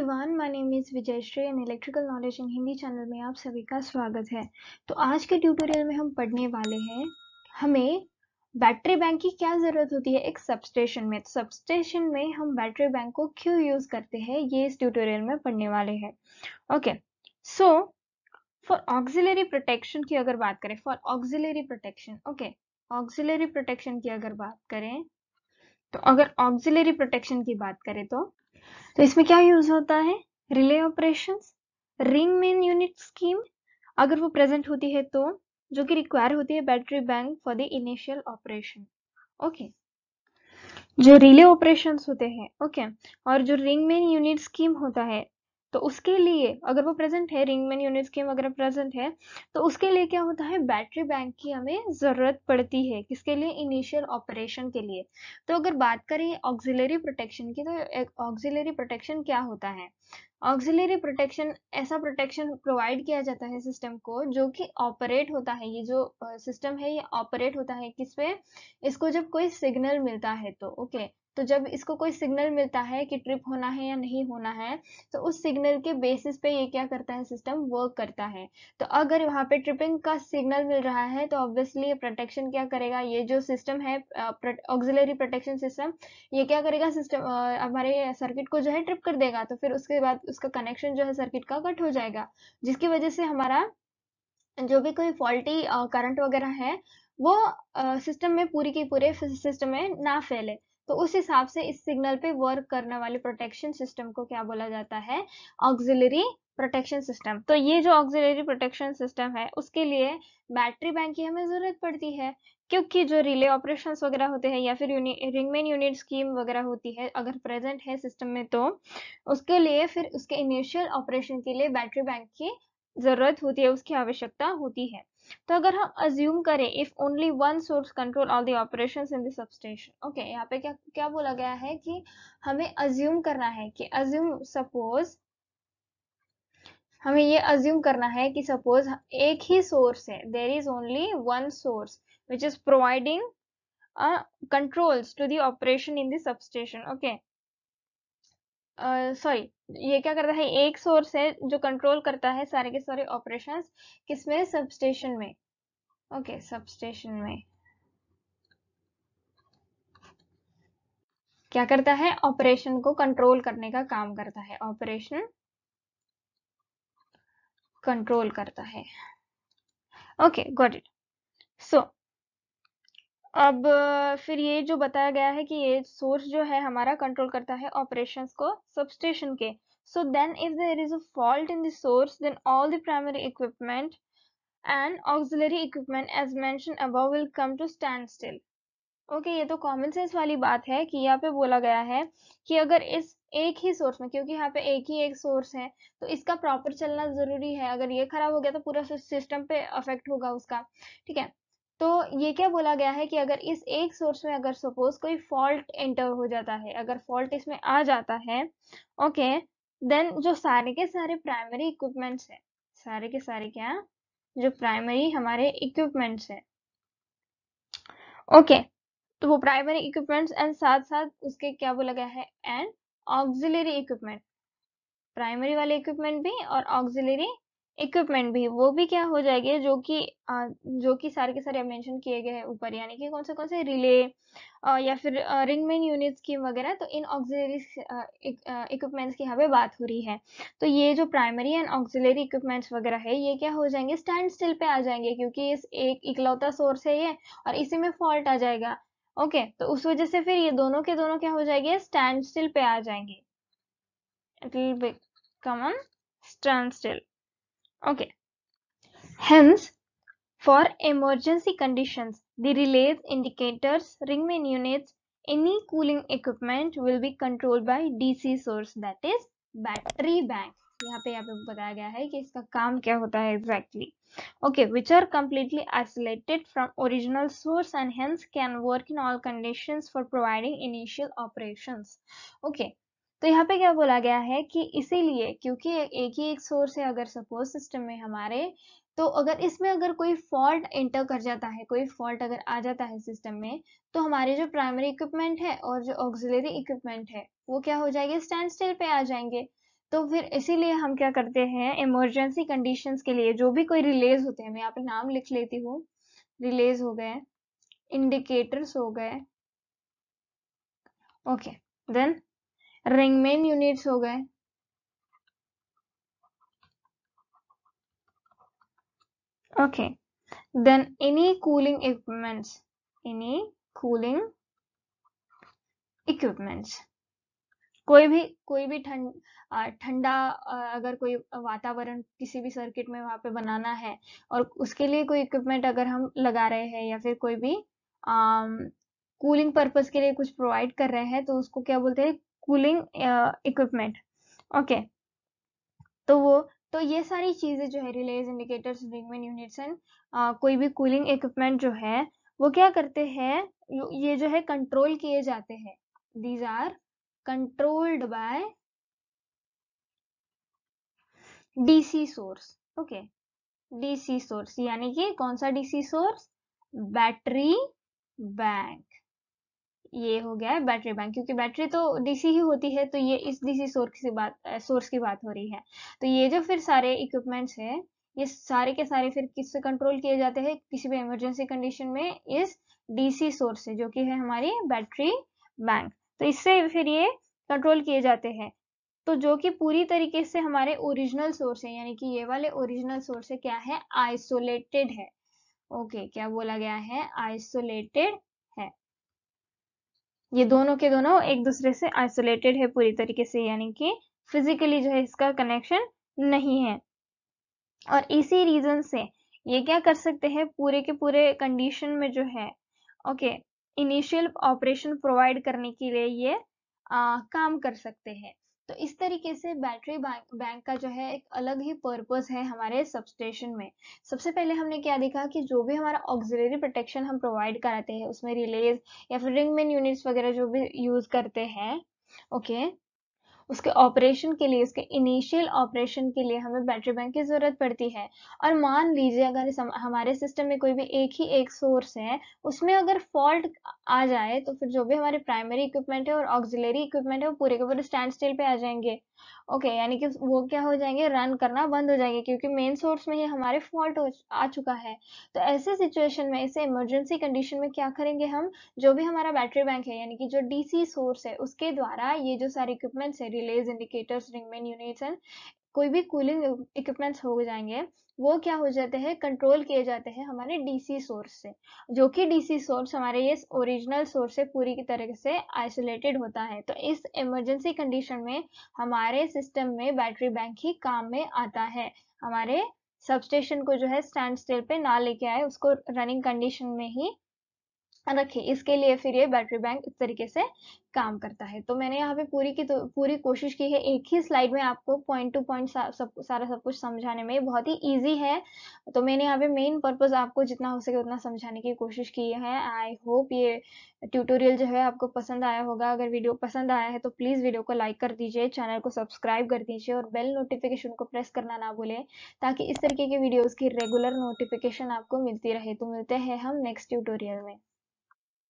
Everyone my name is Vijay Shri and electrical knowledge in Hindi channel में आप सभी का स्वागत है तो आज के ट्यूटोरियल में हम पढ़ने वाले हैं हमें बैटरी बैंक की क्या ज़रूरत होती है एक सबस्टेशन में तो सबस्टेशन में हम बैटरी बैंक को क्यों यूज़ करते हैं ये इस ट्यूटोरियल में पढ़ने वाले हैं okay so for auxiliary protection की अगर बात करें for auxiliary protection okay auxiliary protection की अगर बात करें तो अगर ऑक्सिलरी प्रोटेक्शन की बात करें तो तो इसमें क्या यूज होता है relay operation ring main unit scheme अगर वो प्रेजेंट होती है तो जो कि रिक्वायर होती है battery bank for the initial operation okay जो रिले ऑपरेशन होते हैं ओके okay, और जो रिंग मेन यूनिट स्कीम होता है तो उसके लिए अगर वो प्रेजेंट है रिंगमैन मैन यूनिट स्कीम वगैरह प्रेजेंट है तो उसके लिए क्या होता है बैटरी बैंक की हमें ज़रूरत पड़ती है किसके लिए इनिशियल ऑपरेशन के लिए तो अगर बात करें ऑक्सिलरी प्रोटेक्शन की तो ऑक्सिलरी प्रोटेक्शन क्या होता है ऑक्सिलरी प्रोटेक्शन ऐसा प्रोटेक्शन प्रोवाइड किया जाता है सिस्टम को जो कि ऑपरेट होता है ये जो सिस्टम है ये ऑपरेट होता है किस पे इसको जब कोई सिग्नल मिलता है तो ओके okay. तो जब इसको कोई सिग्नल मिलता है कि ट्रिप होना है या नहीं होना है तो उस सिग्नल के बेसिस पे ये क्या करता है सिस्टम वर्क करता है तो अगर वहाँ पे ट्रिपिंग का सिग्नल मिल रहा है तो ऑब्वियसली ये प्रोटेक्शन क्या करेगा ये जो सिस्टम है ऑक्सिलरी प्रोटेक्शन सिस्टम ये क्या करेगा सिस्टम हमारे सर्किट को जो है ट्रिप कर देगा तो फिर उसके बाद उसका कनेक्शन जो है सर्किट का कट हो जाएगा जिसकी वजह से हमारा जो भी कोई फॉल्टी करंट वगैरह है वो सिस्टम में पूरी की पूरे सिस्टम में ना फैले तो उस हिसाब से इस सिग्नल पे वर्क करने वाले प्रोटेक्शन सिस्टम को क्या बोला जाता है ऑक्सिलरी प्रोटेक्शन सिस्टम तो ये जो ऑक्सिलरी प्रोटेक्शन सिस्टम है उसके लिए बैटरी बैंक की हमें ज़रूरत पड़ती है क्योंकि जो रिले ऑपरेशन वगैरह होते हैं या फिर रिंगमेन यूनिट स्कीम वगैरह होती है अगर प्रेजेंट है सिस्टम में तो उसके लिए फिर उसके इनिशियल ऑपरेशन के लिए बैटरी बैंक की ज़रूरत होती है उसकी आवश्यकता होती है तो अगर हम अज्यूम करें if only one source control all the operation in the substation okay यहाँ पे क्या क्या बोला गया है कि हमें अज्यूम करना है कि अज्यूम सपोज हमें ये अज्यूम करना है कि सपोज एक ही सोर्स है there is only one source which is providing controls to the operation in the substation okay sorry ये क्या करता है एक सोर्स है जो कंट्रोल करता है सारे के सारे ऑपरेशंस किसमें सबस्टेशन में ओके सबस्टेशन में क्या करता है ऑपरेशन को कंट्रोल करने का काम करता है ऑपरेशन कंट्रोल करता है ओके गॉट इट सो अब फिर ये जो बताया गया है कि ये सोर्स जो है हमारा कंट्रोल करता है ऑपरेशंस को सबस्टेशन के so then if there is a fault in the then all the primary equipment and auxiliary equipment as as mentioned will come to stand still okay okay, ये तो common sense वाली बात है कि यहाँ पे बोला गया है कि अगर इस एक ही सोर्स में क्योंकि यहाँ पे एक ही एक सोर्स है तो इसका प्रॉपर चलना जरूरी है अगर ये खराब हो गया तो पूरा सिस्टम पे अफेक्ट होगा उसका ठीक है तो ये क्या बोला गया है कि अगर इस एक सोर्स में अगर सपोज कोई फॉल्ट एंटर हो जाता है अगर फॉल्ट इसमें आ जाता है ओके देन जो सारे के सारे प्राइमरी इक्विपमेंट्स है सारे के सारे क्या जो प्राइमरी हमारे इक्विपमेंट्स है ओके तो वो प्राइमरी इक्विपमेंट्स एंड साथ साथ उसके क्या बोला गया है एंड ऑक्सिलरी इक्विपमेंट प्राइमरी वाले इक्विपमेंट भी और ऑक्सिलरी इक्विपमेंट भी, वो भी क्या हो जाएगी जो कि जो कि सारे के सारे मेंशन किए गए हैं ऊपर यानी कि कौन-से-कौन से रिले या फिर रिंग मेन यूनिट्स की वगैरह तो इन ऑक्सिलरी इक्विपमेंट्स की यहाँ पे बात हो रही है। तो ये जो प्राइमरी एंड ऑक्सिलरी इक्विपमेंट्स वगैरह है ये क्या हो जाएंगे स्टैंड स्टिल पे आ जाएंगे क्योंकि इस एक इकलौता सोर्स है ये और इसी में फॉल्ट आ जाएगा। ओके, तो उस वजह से फिर ये दोनों के दोनों क्या हो जाएंगे स्टैंड स्टिल पे आ जाएंगे it will stand still. Okay. Hence, for emergency conditions, the relays, indicators, ring main units, any cooling equipment will be controlled by DC source that is battery bank. exactly. Okay, which are completely isolated from original source and hence can work in all conditions for providing initial operations. Okay, तो यहाँ पे क्या बोला गया है कि इसीलिए क्योंकि एक ही एक सोर्स है अगर सपोज सिस्टम में हमारे तो अगर इसमें अगर कोई फॉल्ट एंटर कर जाता है कोई फॉल्ट अगर आ जाता है सिस्टम में तो हमारे जो प्राइमरी इक्विपमेंट है और जो ऑक्सिलरी इक्विपमेंट है वो क्या हो जाएंगे स्टैंड स्टिल पे आ जाएंगे तो फिर इसीलिए हम क्या करते हैं इमरजेंसी कंडीशन के लिए जो भी कोई रिलेज होते हैं मैं यहाँ पे नाम लिख लेती हूँ रिलेज हो गए इंडिकेटर्स हो गए ओके देन रिंगमेन यूनिट्स हो गए okay then any cooling equipments any cooling equipments कोई भी कोई भी ठंड ठंडा अगर कोई वातावरण किसी भी सर्किट में वहां पे बनाना है और उसके लिए कोई इक्विपमेंट अगर हम लगा रहे हैं या फिर कोई भी कूलिंग पर्पस के लिए कुछ प्रोवाइड कर रहे हैं तो उसको क्या बोलते हैं कूलिंग इक्विपमेंट ओके तो वो तो ये सारी चीज़ें जो है relays indicators ring main units and कोई भी कूलिंग इक्विपमेंट जो है वो क्या करते हैं ये जो है कंट्रोल किए जाते हैं these are controlled by DC source okay DC source यानी कि कौन सा डीसी सोर्स बैटरी बैंक ये हो गया है बैटरी बैंक क्योंकि बैटरी तो डीसी ही होती है तो ये इस डीसी सोर्स की बात सोर्स की बात हो रही है तो ये जो फिर सारे इक्विपमेंट्स है ये सारे के सारे फिर किससे कंट्रोल किए जाते हैं किसी भी इमरजेंसी कंडीशन में इस डीसी सोर्स से जो कि है हमारी बैटरी बैंक तो इससे फिर ये कंट्रोल किए जाते हैं तो जो कि पूरी तरीके से हमारे ओरिजिनल सोर्स है यानी कि ये वाले ओरिजिनल सोर्स है क्या है आइसोलेटेड है ओके okay, क्या बोला गया है आइसोलेटेड ये दोनों के दोनों एक दूसरे से आइसोलेटेड है पूरी तरीके से यानी कि फिजिकली जो है इसका कनेक्शन नहीं है और इसी रीजन से ये क्या कर सकते हैं पूरे के पूरे कंडीशन में जो है ओके इनिशियल ऑपरेशन प्रोवाइड करने के लिए ये आ, काम कर सकते हैं तो इस तरीके से बैटरी बैंक का जो है एक अलग ही पर्पस है हमारे सबस्टेशन में सबसे पहले हमने क्या देखा कि जो भी हमारा ऑक्सिलरी प्रोटेक्शन हम प्रोवाइड कराते हैं उसमें रिलेज या फिर रिंगमेन यूनिट्स वगैरह जो भी यूज करते हैं ओके okay, उसके ऑपरेशन के लिए उसके इनिशियल ऑपरेशन के लिए हमें बैटरी बैंक की ज़रूरत पड़ती है और मान लीजिए अगर हमारे सिस्टम में कोई भी एक ही एक सोर्स है उसमें अगर फॉल्ट आ जाए तो फिर जो भी हमारे प्राइमरी इक्विपमेंट है और ऑक्सिलरी इक्विपमेंट है वो पूरे के पूरे स्टैंड स्टिल पे आ जाएंगे ओके okay, यानी कि वो क्या हो जाएंगे रन करना बंद हो जाएंगे क्योंकि मेन सोर्स में ही हमारे फॉल्ट आ चुका है तो ऐसे सिचुएशन में ऐसे इमरजेंसी कंडीशन में क्या करेंगे हम जो भी हमारा बैटरी बैंक है यानी कि जो डीसी सोर्स है उसके द्वारा ये जो सारे इक्विपमेंट्स है relays indicators ring main units and कोई भी कूलिंग इक्विपमेंट्स हो जाएंगे वो क्या हो जाते हैं कंट्रोल किए जाते हैं हमारे डीसी सोर्स से जो कि डीसी सोर्स हमारे ये ओरिजिनल सोर्स से पूरी की तरह से आइसोलेटेड होता है तो इस इमरजेंसी कंडीशन में हमारे सिस्टम में बैटरी बैंक ही काम में आता है हमारे सबस्टेशन को जो है स्टैंड स्टिल पे ना लेके आए उसको रनिंग कंडीशन में ही रखें इसके लिए फिर ये बैटरी बैंक इस तरीके से काम करता है तो मैंने यहाँ पे पूरी की तो, पूरी कोशिश की है एक ही स्लाइड में आपको पॉइंट टू पॉइंट सब सारा सब कुछ समझाने में बहुत ही इजी है तो मैंने यहाँ पे मेन पर्पस आपको जितना हो सके उतना समझाने की कोशिश की है आई होप ये ट्यूटोरियल जो है आपको पसंद आया होगा अगर वीडियो पसंद आया है तो प्लीज़ वीडियो को लाइक कर दीजिए चैनल को सब्सक्राइब कर दीजिए और बेल नोटिफिकेशन को प्रेस करना ना भूले ताकि इस तरीके के वीडियोज़ की रेगुलर नोटिफिकेशन आपको मिलती रहे तो मिलते हैं हम नेक्स्ट ट्यूटोरियल में